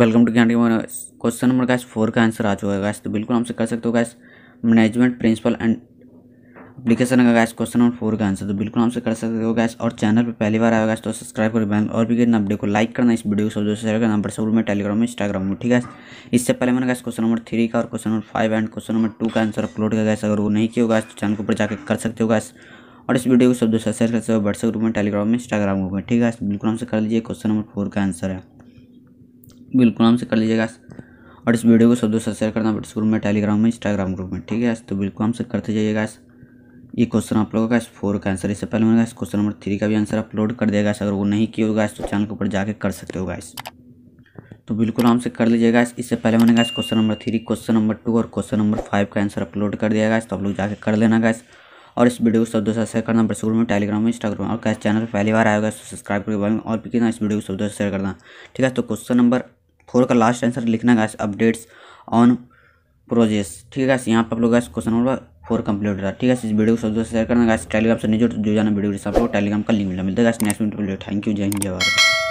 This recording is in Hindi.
welcome to candy question number guys four का आंसर आ चुका है गैस तो बिल्कुल हमसे कर सकते हो guys management principle and application का गैस क्वेश्चन नंबर फोर का आंसर तो बिल्कुल हमसे कर सकते हो गैस और चैनल पर पहली बार आया गैस तो सब्सक्राइब करो बैन और भी कितना वीडियो को लाइक करना इस वीडियो को सब दोस्तों शेयर करना सब में टेलीग्राम में इंस्टाग्राम में ठीक है इससे पहले मैंने गैस क्वेश्चन नंबर थ्री का और question number five and question number two का आंसर अपलोड किया गैस अगर वो नहीं किया होगा तो चैनल के ऊपर जाकर कर सकते हो गैस और इस वीडियो को सब दोस्तों शेयर कर सकते हो व्हाट्सअप ग्रुप में टेलीग्राम में इंस्टाग्राम में ठीक है बिल्कुल हमसे कर लीजिए क्वेश्चन नंबर फोर का आंसर है बिल्कुल आराम से कर लीजिएगा और इस वीडियो को सब दोस्तों शेयर करना व्हाट्स ग्रुप में टेलीग्राम में इंस्टाग्राम ग्रुप में ठीक है तो बिल्कुल आराम से करते जाइएगा ये क्वेश्चन आप लोगों का इस फोर का आंसर इससे पहले मैंने क्वेश्चन नंबर थ्री का भी आंसर अपलोड कर देगा अगर वो नहीं किया होगा तो चैनल के ऊपर जाके कर सकते होगा इस तो बिल्कुल आराम से कर लीजिएगा इससे पहले मैंने कहा question number three question number two और क्वेश्चन नंबर फाइव का आंसर अपलोड कर दिया गया तो आप लोग जाके कर लेना गाइस और इस वीडियो को सब दोस्तों शेयर करना बस में टेलीग्राम में इंस्टाग्राम और कैसे चैनल पर पहली बार आएगा तो सब्सक्राइब करके में और भी कितना इस वीडियो को सब दोस्तों शेयर करना ठीक है तो क्वेश्चन नंबर फोर का लास्ट आंसर लिखना गया अपडेट्स ऑन प्रोजेस ठीक है यहाँ पर आप लोग क्वेश्चन नंबर फोर कंप्लीट रहा है ठीक है इस वीडियो को सब शेयर करना गैस टेलीग्राम से नहीं जो जाना वीडियो सब लोग टेलीग्राम का लिंक मिला मिलता है गैस नेक्स्ट थैंक यू जय हिंद जय भारत